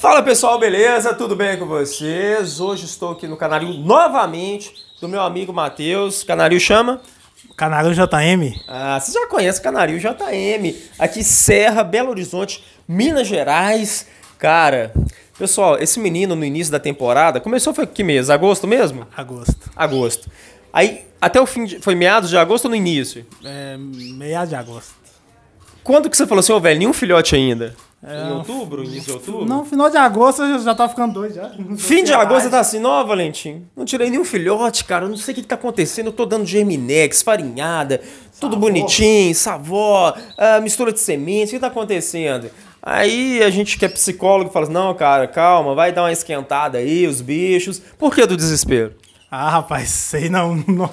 Fala pessoal, beleza? Tudo bem com vocês? Hoje estou aqui no Canaril novamente do meu amigo Matheus. Canaril chama? Canaril JM. Ah, você já conhece Canaril JM. Aqui Serra, Belo Horizonte, Minas Gerais. Cara, pessoal, esse menino no início da temporada, começou foi que mês? Agosto mesmo? Agosto. Agosto. Aí, até o fim, de, foi meados de agosto ou no início? É, meados de agosto. Quando que você falou assim, ô oh, velho, nenhum filhote ainda? É, em outubro, início de outubro? Não, final de agosto eu já tava tá ficando doido já. Fim de agosto você tá assim, não, Valentim? Não tirei nenhum filhote, cara. Eu não sei o que, que tá acontecendo. Eu tô dando germinex, farinhada, tudo bonitinho, savó, uh, ah, mistura de sementes. O que tá acontecendo? Aí a gente que é psicólogo fala assim, não, cara, calma, vai dar uma esquentada aí, os bichos. Por que do desespero? Ah, rapaz, sei não. não.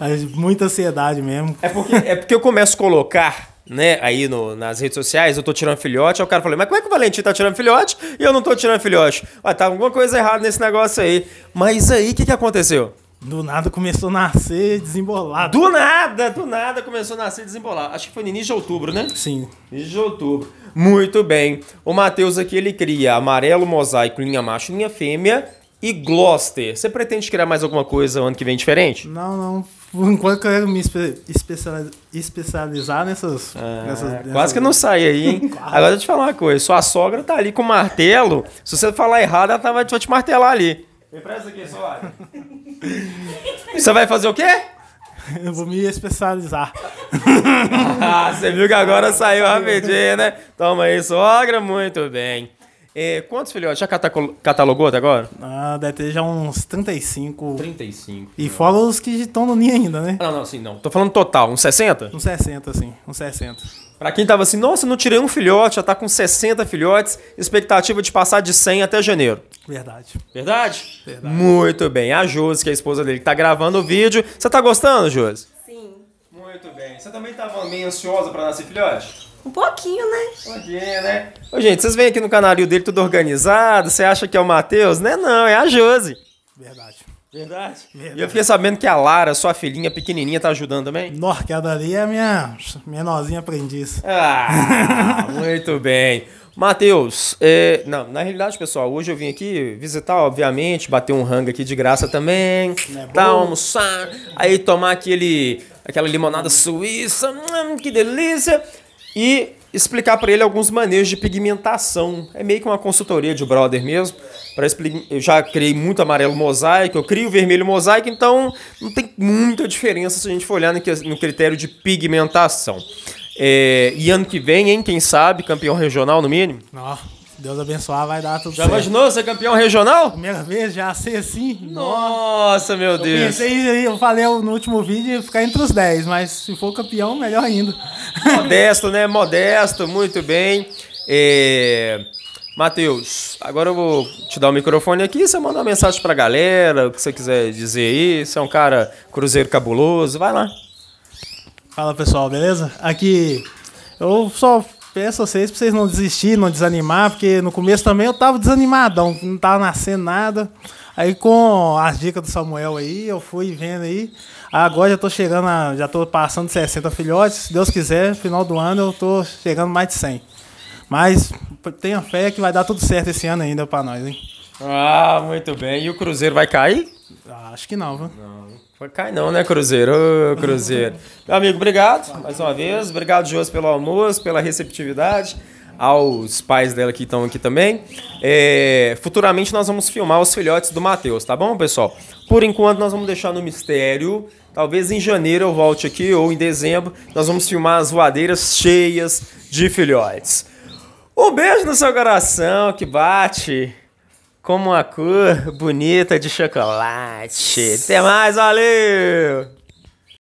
É. é. Muita ansiedade mesmo. É porque, é porque eu começo a colocar né, aí no, nas redes sociais, eu tô tirando filhote, aí o cara falou, mas como é que o Valentim tá tirando filhote e eu não tô tirando filhote? Ah, tá alguma coisa errada nesse negócio aí. Mas aí, o que, que aconteceu? Do nada começou a nascer desembolado. Do nada, do nada começou a nascer desembolado. Acho que foi no início de outubro, né? Sim. Início de outubro. Muito bem. O Matheus aqui, ele cria amarelo, mosaico, linha macho, linha fêmea e Gloucester. Você pretende criar mais alguma coisa ano que vem diferente? Não, não. Por enquanto quero me especializar nessas, ah, nessas, Quase nessas... que não sai aí, hein? Agora eu te falar uma coisa. Sua sogra tá ali com martelo. Se você falar errado, ela tá, vai te martelar ali. Me presta aqui, sogra. você vai fazer o quê? Eu vou me especializar. ah, você viu que agora ah, saiu rapidinho, né? Toma aí, sogra. Muito bem. É, quantos filhotes? Já catalogou até agora? Ah, deve ter já uns 35. 35. E não. fora os que estão no ninho ainda, né? Ah, não, não, assim, não. Tô falando total, uns 60? Uns 60, sim. Uns 60. Pra quem tava assim, nossa, não tirei um filhote, já tá com 60 filhotes, expectativa de passar de 100 até janeiro. Verdade. Verdade? Verdade. Muito bem. A Josi, que é a esposa dele, que tá gravando o vídeo. Você tá gostando, Josi? Muito bem. Você também estava meio ansiosa para nascer filhote? Um pouquinho, né? Um pouquinho, né? Ô, gente, vocês vêm aqui no canalil dele tudo organizado, você acha que é o Matheus? Não é não, é a Josi. Verdade. Verdade? Verdade. E eu fiquei sabendo que a Lara, sua filhinha pequenininha, tá ajudando também? Nossa, que ali é minha menorzinha aprendiz. Ah, muito bem. Matheus, é, não, na realidade, pessoal, hoje eu vim aqui visitar, obviamente, bater um rango aqui de graça também, é tá, almoçar, aí tomar aquele, aquela limonada suíça, hum, que delícia, e explicar para ele alguns manejos de pigmentação. É meio que uma consultoria de brother mesmo. Para Eu já criei muito amarelo mosaico, eu crio vermelho mosaico, então não tem muita diferença se a gente for olhar no critério de pigmentação. É... E ano que vem, hein? Quem sabe, campeão regional no mínimo? Ah. Deus abençoar, vai dar tudo já certo. Já imaginou ser campeão regional? Primeira vez, já sei assim. Nossa, nossa, meu Deus. Eu pensei, eu falei no último vídeo, ficar entre os 10, mas se for campeão, melhor ainda. Modesto, né? Modesto, muito bem. É... Matheus, agora eu vou te dar o microfone aqui, você manda uma mensagem pra galera, o que você quiser dizer aí, você é um cara cruzeiro cabuloso, vai lá. Fala pessoal, beleza? Aqui eu só Peço vocês pra vocês não desistirem, não desanimar, porque no começo também eu tava desanimadão, não tava nascendo nada. Aí com as dicas do Samuel aí, eu fui vendo aí. Agora já tô chegando, a, já tô passando de 60 filhotes. Se Deus quiser, final do ano eu tô chegando mais de 100. Mas tenha fé que vai dar tudo certo esse ano ainda para nós, hein? Ah, muito bem. E o Cruzeiro vai cair? Ah, acho que não, viu? Não. cai não, né, Cruzeiro? Ô, Cruzeiro. Meu amigo, obrigado mais uma vez. Obrigado, hoje pelo almoço, pela receptividade. Aos pais dela que estão aqui também. É, futuramente nós vamos filmar os filhotes do Matheus, tá bom, pessoal? Por enquanto nós vamos deixar no mistério. Talvez em janeiro eu volte aqui ou em dezembro. Nós vamos filmar as voadeiras cheias de filhotes. Um beijo no seu coração que bate como a cor bonita de chocolate. Até mais, valeu!